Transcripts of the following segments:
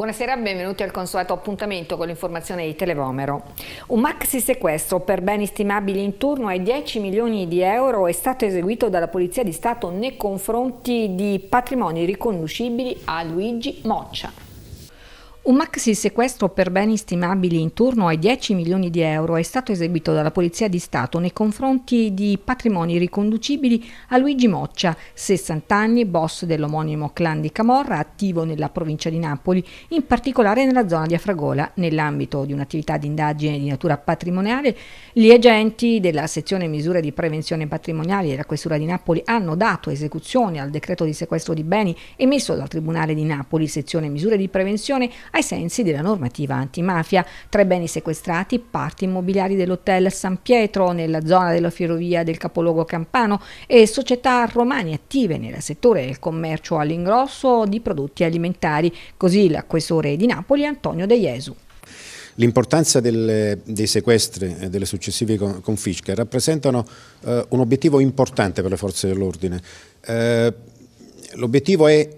Buonasera, benvenuti al consueto appuntamento con l'informazione di Televomero. Un maxi sequestro per beni stimabili intorno ai 10 milioni di euro è stato eseguito dalla Polizia di Stato nei confronti di patrimoni riconducibili a Luigi Moccia. Un maxi sequestro per beni stimabili intorno ai 10 milioni di euro è stato eseguito dalla Polizia di Stato nei confronti di patrimoni riconducibili a Luigi Moccia, 60 anni, boss dell'omonimo clan di Camorra, attivo nella provincia di Napoli, in particolare nella zona di Afragola. Nell'ambito di un'attività di indagine di natura patrimoniale, gli agenti della sezione misure di prevenzione patrimoniali della Questura di Napoli hanno dato esecuzione al decreto di sequestro di beni emesso dal Tribunale di Napoli, sezione misure di prevenzione ai sensi della normativa antimafia. Tra i beni sequestrati, parti immobiliari dell'hotel San Pietro nella zona della ferrovia del capoluogo campano e società romane attive nel settore del commercio all'ingrosso di prodotti alimentari, così l'acquessore di Napoli Antonio De Jesu. L'importanza dei sequestri e delle successive confische rappresentano eh, un obiettivo importante per le forze dell'ordine. Eh, L'obiettivo è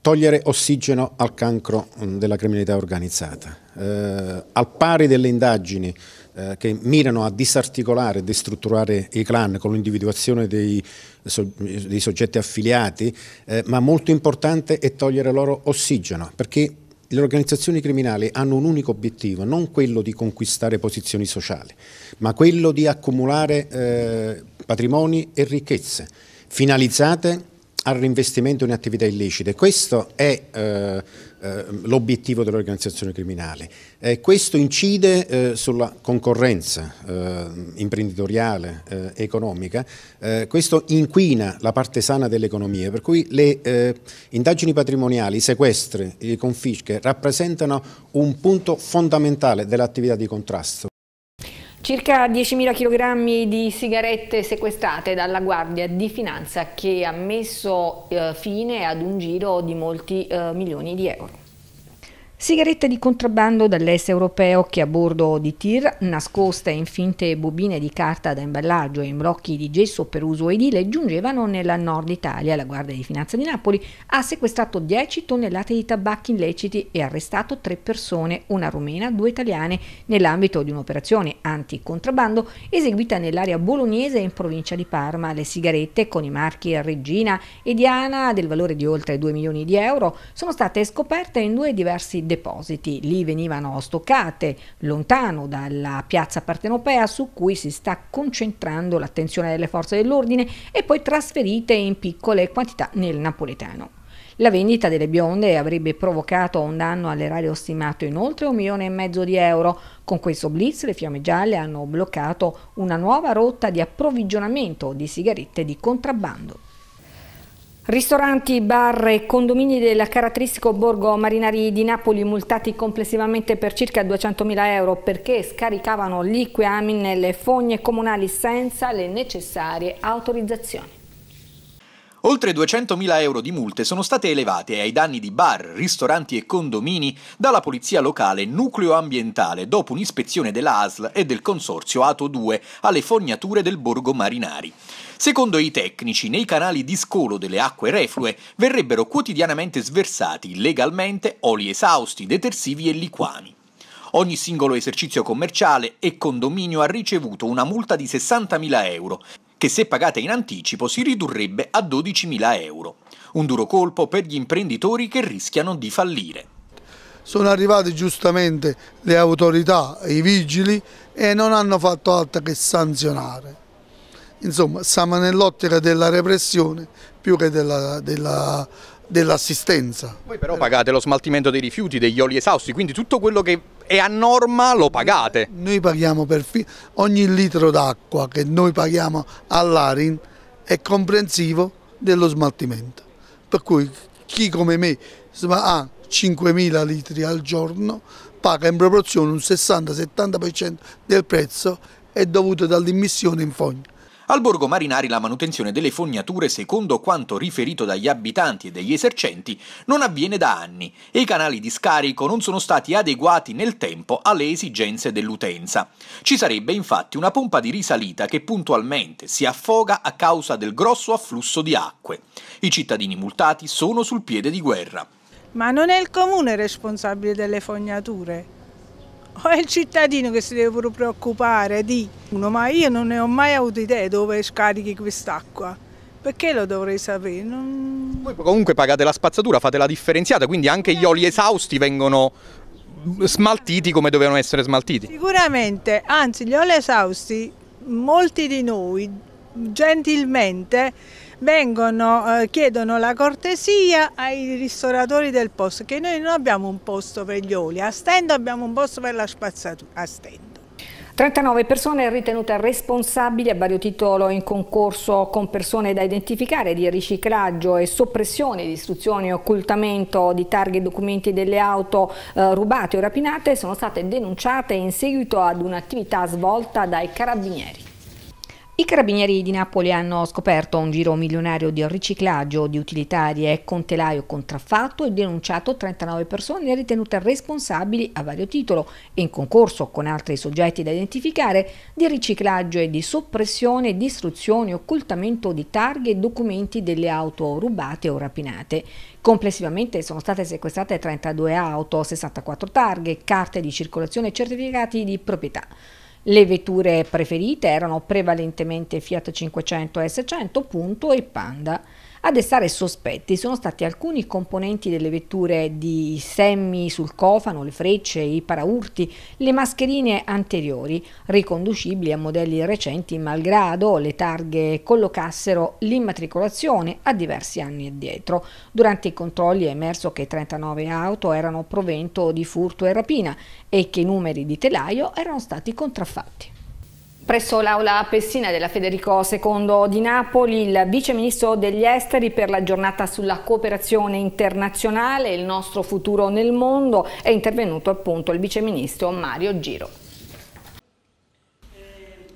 togliere ossigeno al cancro mm, della criminalità organizzata. Eh, al pari delle indagini eh, che mirano a disarticolare e destrutturare i clan con l'individuazione dei, so, dei, soggetti affiliati, eh, ma molto importante è togliere loro ossigeno, perché le organizzazioni criminali hanno un unico obiettivo, non quello di conquistare posizioni sociali, ma quello di accumulare eh, patrimoni e ricchezze finalizzate al rinvestimento in attività illecite. Questo è eh, eh, l'obiettivo dell'organizzazione criminale. Eh, questo incide eh, sulla concorrenza eh, imprenditoriale, eh, economica, questo inquina la parte sana dell'economia, per cui le indagini patrimoniali, i sequestri, le confische rappresentano un punto fondamentale dell'attività di contrasto. Circa 10.000 kg di sigarette sequestrate dalla Guardia di Finanza che ha messo eh, fine ad un giro di molti eh, milioni di euro. Sigarette di contrabbando dall'est europeo che a bordo di tir, nascoste in finte bobine di carta da imballaggio e in blocchi di gesso per uso edile, giungevano nella nord Italia. La Guardia di Finanza di Napoli ha sequestrato 10 tonnellate di tabacchi illeciti e arrestato tre persone, una rumena, due italiane, nell'ambito di un'operazione anticontrabbando eseguita nell'area bolognese in provincia di Parma. Le sigarette con i marchi Regina e Diana, del valore di oltre 2 milioni di euro, sono state scoperte in due diversi depositi. Lì venivano stoccate lontano dalla piazza partenopea su cui si sta concentrando l'attenzione delle forze dell'ordine e poi trasferite in piccole quantità nel napoletano. La vendita delle bionde avrebbe provocato un danno all'erario stimato in oltre un milione e mezzo di euro. Con questo blitz le fiamme gialle hanno bloccato una nuova rotta di approvvigionamento di sigarette di contrabbando. Ristoranti, bar e condomini del caratteristico borgo Marinari di Napoli multati complessivamente per circa 200.000 euro perché scaricavano liquami nelle fogne comunali senza le necessarie autorizzazioni. Oltre 200.000 euro di multe sono state elevate ai danni di bar, ristoranti e condomini dalla polizia locale nucleo ambientale dopo un'ispezione della ASL e del consorzio Ato 2 alle fognature del borgo Marinari. Secondo i tecnici, nei canali di scolo delle acque reflue verrebbero quotidianamente sversati illegalmente oli esausti, detersivi e liquami. Ogni singolo esercizio commerciale e condominio ha ricevuto una multa di 60.000 euro che se pagata in anticipo si ridurrebbe a 12.000 euro. Un duro colpo per gli imprenditori che rischiano di fallire. Sono arrivate giustamente le autorità i vigili e non hanno fatto altro che sanzionare. Insomma, siamo nell'ottica della repressione più che della, della dell'assistenza. Voi però pagate lo smaltimento dei rifiuti, degli oli esausti, quindi tutto quello che e a norma lo pagate. Noi paghiamo per ogni litro d'acqua che noi paghiamo all'Arin è comprensivo dello smaltimento. Per cui chi come me ha 5.000 litri al giorno paga in proporzione un 60-70% del prezzo è dovuto dall'immissione in fogna. Al Borgo Marinari la manutenzione delle fognature, secondo quanto riferito dagli abitanti e dagli esercenti, non avviene da anni e i canali di scarico non sono stati adeguati nel tempo alle esigenze dell'utenza. Ci sarebbe infatti una pompa di risalita che puntualmente si affoga a causa del grosso afflusso di acque. I cittadini multati sono sul piede di guerra. Ma non è il comune responsabile delle fognature, è il cittadino che si deve pure preoccupare di uno, ma io non ne ho mai avuto idea dove scarichi quest'acqua. Perché lo dovrei sapere? Non... Voi comunque pagate la spazzatura, fate la differenziata, quindi anche gli oli esausti vengono smaltiti come dovevano essere smaltiti. Sicuramente, anzi gli oli esausti, molti di noi gentilmente vengono, eh, chiedono la cortesia ai ristoratori del posto, che noi non abbiamo un posto per gli oli, a stendo abbiamo un posto per la spazzatura, a stendo. 39 persone ritenute responsabili a vario titolo in concorso con persone da identificare di riciclaggio e soppressione di istruzioni e occultamento di targhe e documenti delle auto eh, rubate o rapinate sono state denunciate in seguito ad un'attività svolta dai carabinieri. I carabinieri di Napoli hanno scoperto un giro milionario di riciclaggio di utilitarie con telaio contraffatto e denunciato 39 persone ritenute responsabili a vario titolo e in concorso con altri soggetti da identificare di riciclaggio e di soppressione, distruzione, e occultamento di targhe e documenti delle auto rubate o rapinate. Complessivamente sono state sequestrate 32 auto, 64 targhe, carte di circolazione e certificati di proprietà. Le vetture preferite erano prevalentemente Fiat 500 S100 Punto e Panda. A destare sospetti sono stati alcuni componenti delle vetture di semi sul cofano, le frecce, i paraurti, le mascherine anteriori, riconducibili a modelli recenti malgrado le targhe collocassero l'immatricolazione a diversi anni addietro. Durante i controlli è emerso che 39 auto erano provento di furto e rapina e che i numeri di telaio erano stati contraffatti. Presso l'aula Pessina della Federico II di Napoli, il vice ministro degli esteri per la giornata sulla cooperazione internazionale, il nostro futuro nel mondo, è intervenuto appunto il vice ministro Mario Giro.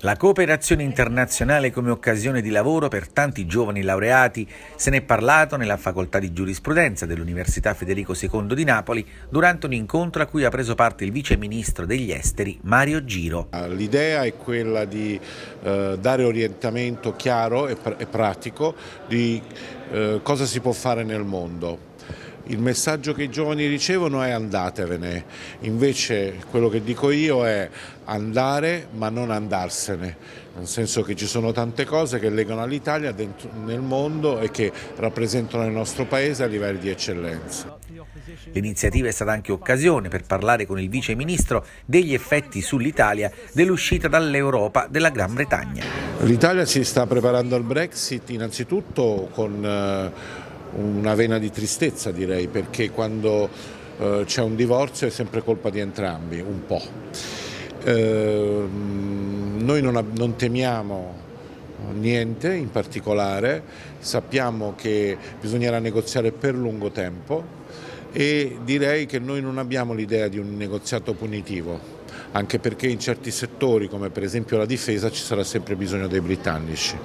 La cooperazione internazionale come occasione di lavoro per tanti giovani laureati se n'è parlato nella facoltà di giurisprudenza dell'Università Federico II di Napoli durante un incontro a cui ha preso parte il vice ministro degli esteri Mario Giro. L'idea è quella di eh, dare orientamento chiaro e, pratico di eh, cosa si può fare nel mondo il messaggio che i giovani ricevono è andatevene, invece quello che dico io è andare ma non andarsene, nel senso che ci sono tante cose che legano l'Italia nel mondo e che rappresentano il nostro paese a livelli di eccellenza. L'iniziativa è stata anche occasione per parlare con il Vice Ministro degli effetti sull'Italia dell'uscita dall'Europa della Gran Bretagna. L'Italia si sta preparando al Brexit innanzitutto con eh, una vena di tristezza direi, perché quando eh, c'è un divorzio è sempre colpa di entrambi, un po'. Eh, noi non, non temiamo niente in particolare, sappiamo che bisognerà negoziare per lungo tempo e direi che noi non abbiamo l'idea di un negoziato punitivo, anche perché in certi settori come per esempio la difesa ci sarà sempre bisogno dei britannici.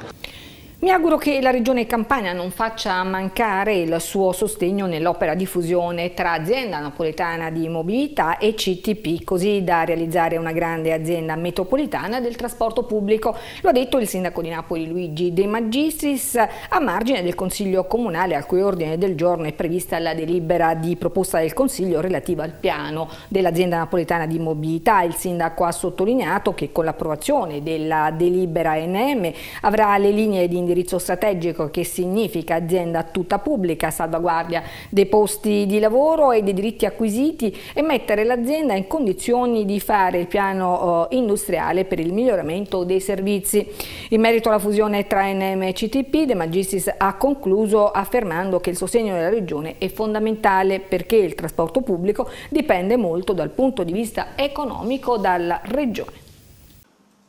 Mi auguro che la Regione Campania non faccia mancare il suo sostegno nell'opera di fusione tra azienda napoletana di mobilità e CTP, così da realizzare una grande azienda metropolitana del trasporto pubblico. Lo ha detto il sindaco di Napoli Luigi De Magistris a margine del Consiglio Comunale al cui ordine del giorno è prevista la delibera di proposta del Consiglio relativa al piano dell'azienda napoletana di mobilità. Il sindaco ha sottolineato che con l'approvazione della delibera NM avrà le linee di indirizzo indirizzo strategico che significa azienda tutta pubblica, salvaguardia dei posti di lavoro e dei diritti acquisiti e mettere l'azienda in condizioni di fare il piano eh, industriale per il miglioramento dei servizi. In merito alla fusione tra NM e CTP, De Magistris ha concluso affermando che il sostegno della Regione è fondamentale perché il trasporto pubblico dipende molto dal punto di vista economico dalla Regione.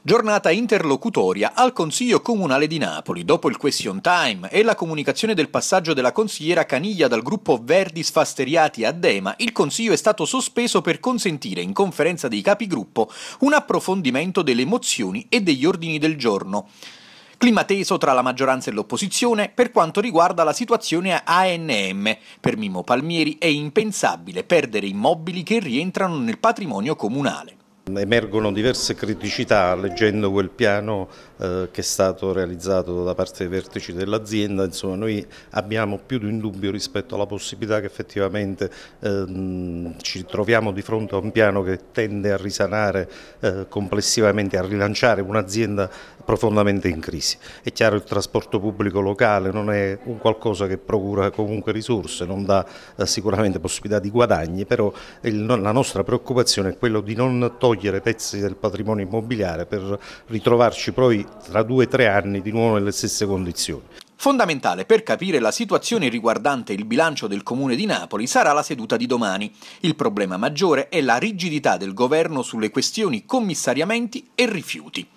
Giornata interlocutoria al Consiglio Comunale di Napoli, dopo il question time e la comunicazione del passaggio della consigliera Caniglia dal gruppo Verdi Sfasteriati a Dema, il Consiglio è stato sospeso per consentire in conferenza dei capigruppo un approfondimento delle mozioni e degli ordini del giorno. Clima teso tra la maggioranza e l'opposizione per quanto riguarda la situazione ANM. Per Mimo Palmieri è impensabile perdere immobili che rientrano nel patrimonio comunale. Emergono diverse criticità leggendo quel piano eh, che è stato realizzato da parte dei vertici dell'azienda, insomma noi abbiamo più di un dubbio rispetto alla possibilità che effettivamente ehm, ci troviamo di fronte a un piano che tende a risanare eh, complessivamente, a rilanciare un'azienda profondamente in crisi. È chiaro che il trasporto pubblico locale non è un qualcosa che procura comunque risorse, non dà eh, sicuramente possibilità di guadagni, però il, la nostra preoccupazione è quella di non togliere pezzi del patrimonio immobiliare per ritrovarci poi tra due o tre anni di nuovo nelle stesse condizioni. Fondamentale per capire la situazione riguardante il bilancio del Comune di Napoli sarà la seduta di domani. Il problema maggiore è la rigidità del governo sulle questioni commissariamenti e rifiuti.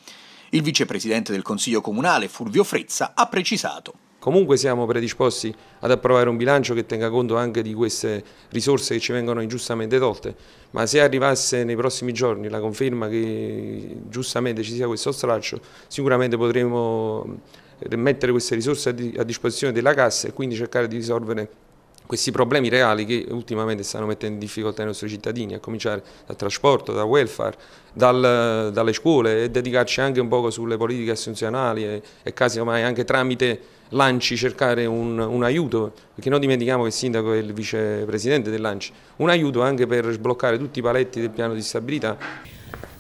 Il vicepresidente del Consiglio Comunale Fulvio Frezza ha precisato. Comunque siamo predisposti ad approvare un bilancio che tenga conto anche di queste risorse che ci vengono ingiustamente tolte, ma se arrivasse nei prossimi giorni la conferma che giustamente ci sia questo straccio, sicuramente potremo mettere queste risorse a disposizione della Cassa e quindi cercare di risolvere questi problemi reali che ultimamente stanno mettendo in difficoltà i nostri cittadini, a cominciare dal trasporto, dal welfare, dal, dalle scuole e dedicarci anche un poco sulle politiche assunzionali e, e casi ormai anche tramite l'ANCI cercare un, un, aiuto, perché non dimentichiamo che il sindaco è il vicepresidente del Lanci, un aiuto anche per sbloccare tutti i paletti del piano di stabilità.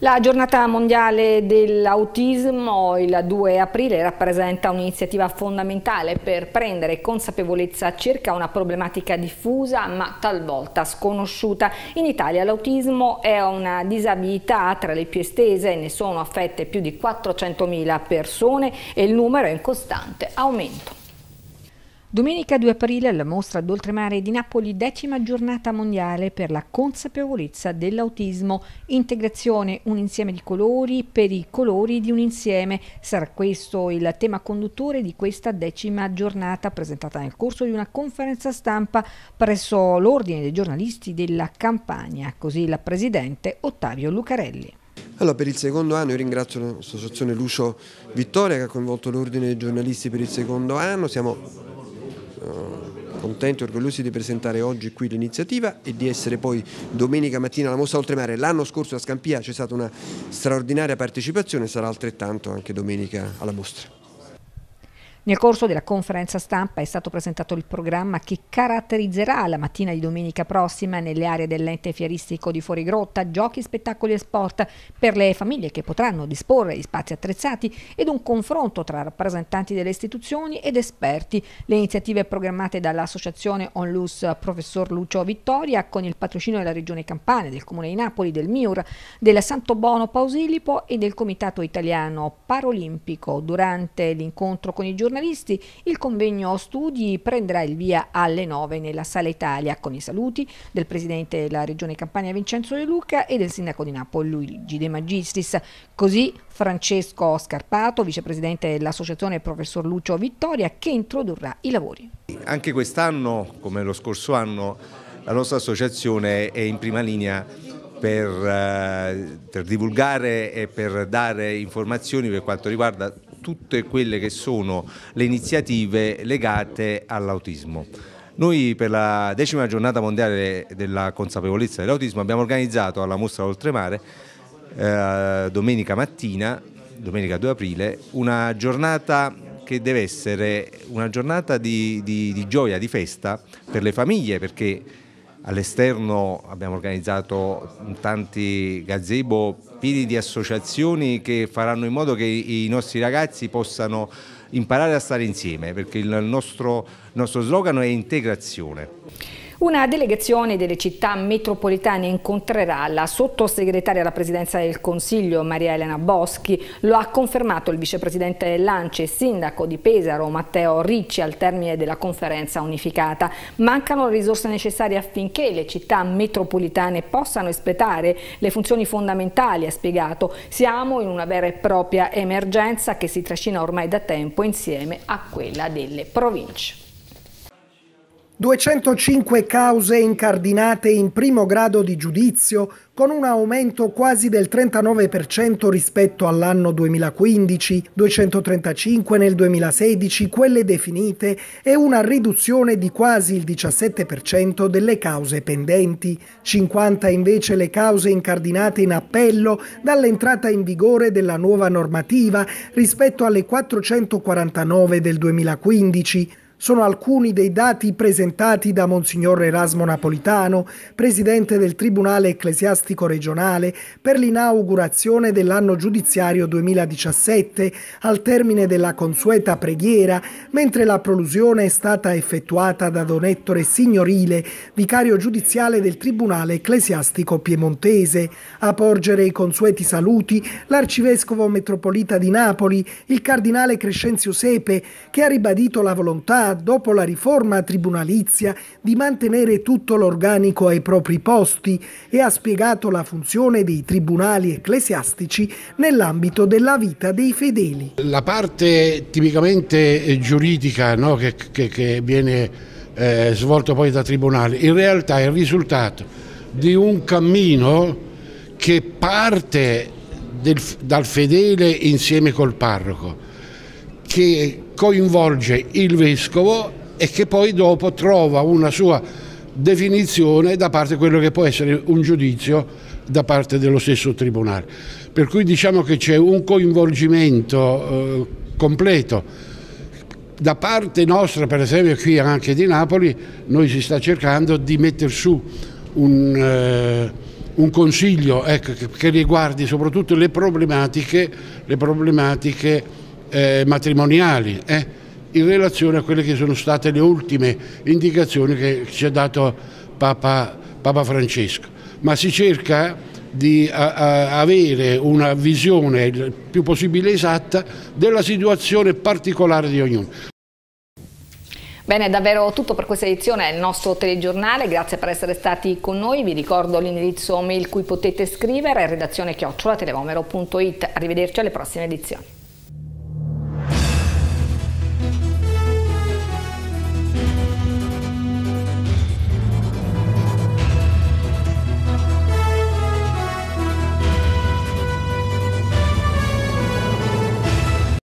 La giornata mondiale dell'autismo, il 2 aprile, rappresenta un'iniziativa fondamentale per prendere consapevolezza circa una problematica diffusa ma talvolta sconosciuta. In Italia l'autismo è una disabilità tra le più estese, ne sono affette più di 400.000 persone e il numero è in costante aumento. Domenica 2 aprile alla mostra d'oltremare di Napoli, decima giornata mondiale per la consapevolezza dell'autismo. Integrazione, un insieme di colori per i colori di un insieme. Sarà questo il tema conduttore di questa decima giornata presentata nel corso di una conferenza stampa presso l'Ordine dei giornalisti della Campania, così la Presidente Ottavio Lucarelli. Allora, per il secondo anno io ringrazio l'associazione Lucio Vittoria che ha coinvolto l'Ordine dei giornalisti per il secondo anno, siamo eh, contenti e orgogliosi di presentare oggi qui l'iniziativa e di essere poi domenica mattina alla Mostra Oltremare. L'anno scorso a Scampia c'è stata una straordinaria partecipazione, sarà altrettanto anche domenica alla Mostra. Nel corso della conferenza stampa è stato presentato il programma che caratterizzerà la mattina di domenica prossima nelle aree dell'ente fieristico di Fuorigrotta, giochi, spettacoli e sport per le famiglie che potranno disporre di spazi attrezzati ed un confronto tra rappresentanti delle istituzioni ed esperti. Le iniziative programmate dall'associazione Onlus Professor Lucio Vittoria con il patrocino della Regione Campania, del Comune di Napoli, del MIUR, del Santo Bono Pausilipo e del Comitato Italiano Parolimpico. Durante l'incontro con i giornalisti giornalisti. Il convegno studi prenderà il via alle 9 nella Sala Italia con i saluti del Presidente della Regione Campania Vincenzo De Luca e del Sindaco di Napoli Luigi De Magistris. Così Francesco Scarpato, Vicepresidente dell'Associazione Professor Lucio Vittoria, che introdurrà i lavori. Anche quest'anno, come lo scorso anno, la nostra associazione è in prima linea per, eh, per divulgare e per dare informazioni per quanto riguarda tutte quelle che sono le iniziative legate all'autismo. Noi per la decima giornata mondiale della consapevolezza dell'autismo abbiamo organizzato alla mostra Oltremare eh, domenica mattina, domenica 2 aprile, una giornata che deve essere una giornata di, di, di gioia, di festa per le famiglie perché All'esterno abbiamo organizzato tanti gazebo pieni di associazioni che faranno in modo che i nostri ragazzi possano imparare a stare insieme perché il nostro, il nostro slogan è integrazione. Una delegazione delle città metropolitane incontrerà la sottosegretaria alla presidenza del Consiglio Maria Elena Boschi, lo ha confermato il vicepresidente dell'Ance e sindaco di Pesaro Matteo Ricci al termine della conferenza unificata. Mancano le risorse necessarie affinché le città metropolitane possano espletare le funzioni fondamentali, ha spiegato. Siamo in una vera e propria emergenza che si trascina ormai da tempo insieme a quella delle province. 205 cause incardinate in primo grado di giudizio, con un aumento quasi del 39% rispetto all'anno 2015, 235 nel 2016 quelle definite e una riduzione di quasi il 17% delle cause pendenti, 50 invece le cause incardinate in appello dall'entrata in vigore della nuova normativa rispetto alle 449 del 2015, sono alcuni dei dati presentati da Monsignor Erasmo Napolitano, presidente del Tribunale Ecclesiastico regionale, per l'inaugurazione dell'anno giudiziario 2017 al termine della consueta preghiera, mentre la prolusione è stata effettuata da Don Ettore Signorile, vicario giudiziale del Tribunale Ecclesiastico piemontese. A porgere i consueti saluti l'arcivescovo metropolita di Napoli, il cardinale Crescenzio Sepe, che ha ribadito la volontà dopo la riforma tribunalizia, di mantenere tutto l'organico ai propri posti e ha spiegato la funzione dei tribunali ecclesiastici nell'ambito della vita dei fedeli. La parte tipicamente eh, giuridica no, che, che, che, viene eh, svolta poi da tribunale, in realtà è il risultato di un cammino che parte del, dal fedele insieme col parroco che coinvolge il vescovo e che poi dopo trova una sua definizione da parte di quello che può essere un giudizio da parte dello stesso tribunale. Per cui diciamo che c'è un coinvolgimento eh, completo. Da parte nostra, per esempio qui anche di Napoli, noi si sta cercando di mettere su un, eh, un consiglio ecco, che, che riguardi soprattutto le problematiche, le problematiche eh, matrimoniali. Eh, in relazione a quelle che sono state le ultime indicazioni che ci ha dato Papa, Papa Francesco. Ma si cerca di a, a avere una visione il più possibile esatta della situazione particolare di ognuno. Bene, davvero tutto per questa edizione del nostro telegiornale, grazie per essere stati con noi, vi ricordo l'indirizzo mail cui potete scrivere, redazione chiocciola televomero.it, arrivederci alle prossime edizioni.